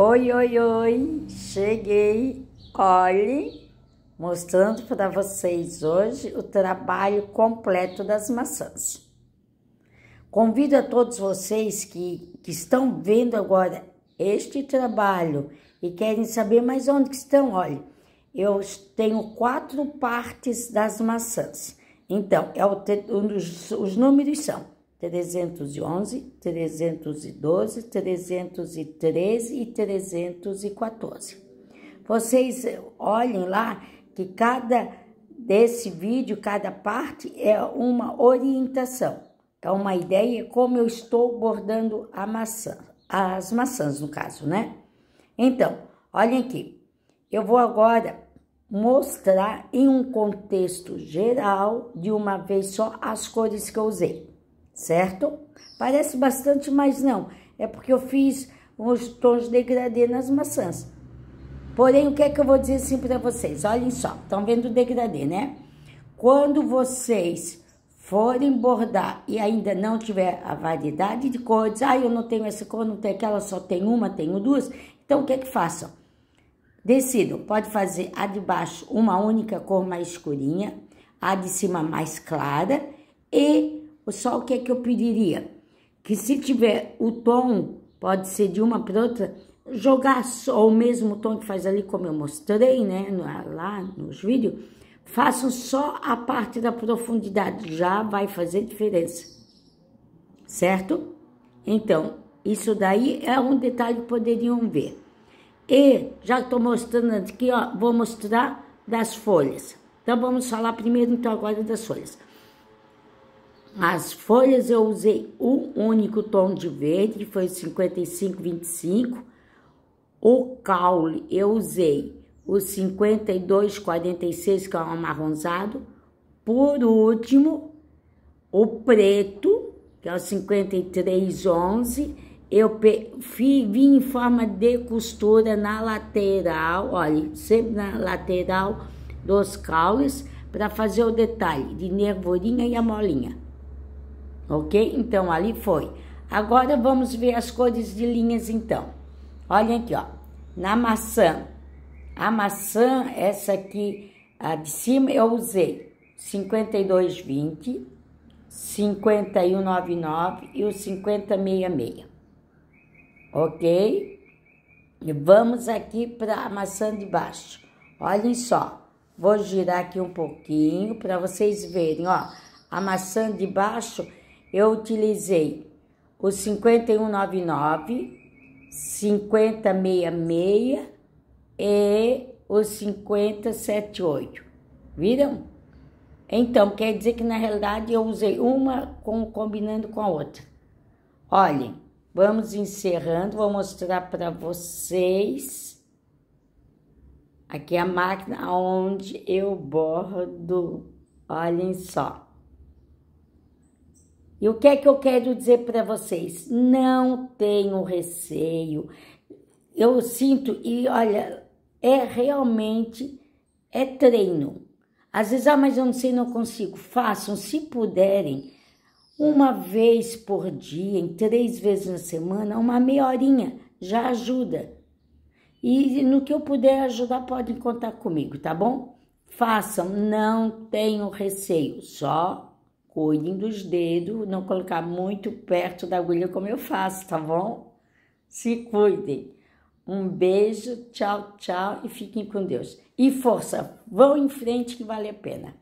Oi, oi, oi, cheguei. Olhe, mostrando para vocês hoje o trabalho completo das maçãs. Convido a todos vocês que, que estão vendo agora este trabalho e querem saber mais onde que estão, Olhe, eu tenho quatro partes das maçãs. Então, é o, os, os números são 311, 312, 313 e 314. Vocês olhem lá que cada desse vídeo, cada parte é uma orientação. É uma ideia como eu estou bordando a maçã, as maçãs no caso, né? Então, olhem aqui. Eu vou agora mostrar em um contexto geral, de uma vez só, as cores que eu usei certo? Parece bastante, mas não. É porque eu fiz os tons degradê nas maçãs. Porém, o que é que eu vou dizer assim para vocês? Olhem só, estão vendo o degradê, né? Quando vocês forem bordar e ainda não tiver a variedade de cores, ah, eu não tenho essa cor, não tenho aquela, só tenho uma, tenho duas, então o que é que façam? Decidam, pode fazer a de baixo uma única cor mais escurinha, a de cima mais clara e só o que é que eu pediria? Que se tiver o tom, pode ser de uma para outra, jogar só o mesmo tom que faz ali, como eu mostrei, né, lá nos vídeos, façam só a parte da profundidade, já vai fazer diferença, certo? Então, isso daí é um detalhe que poderiam ver. E já estou mostrando aqui, ó, vou mostrar das folhas. Então, vamos falar primeiro, então, agora das folhas. As folhas eu usei um único tom de verde, que foi 5525. O caule eu usei o 5246, que é um amarronzado. Por último, o preto, que é o 5311, eu vim em forma de costura na lateral, olha, sempre na lateral dos caules, para fazer o detalhe de nervurinha e a molinha ok? Então, ali foi. Agora, vamos ver as cores de linhas, então. Olha aqui, ó. Na maçã. A maçã, essa aqui, a de cima, eu usei 5220, 5199 e o 5066, ok? E vamos aqui para a maçã de baixo. Olhem só. Vou girar aqui um pouquinho para vocês verem, ó. A maçã de baixo eu utilizei o 5199, 5066 e o 5078. Viram? Então, quer dizer que na realidade eu usei uma com, combinando com a outra. Olhem, vamos encerrando, vou mostrar para vocês aqui a máquina onde eu bordo. Olhem só. E o que é que eu quero dizer para vocês? Não tenham receio. Eu sinto e olha, é realmente é treino. Às vezes, ah, mas eu não sei, não consigo. Façam, se puderem, uma vez por dia, em três vezes na semana, uma meia horinha já ajuda. E no que eu puder ajudar, podem contar comigo, tá bom? Façam, não tenham receio, só Cuidem dos dedos, não colocar muito perto da agulha como eu faço, tá bom? Se cuidem. Um beijo, tchau, tchau e fiquem com Deus. E força, vão em frente que vale a pena.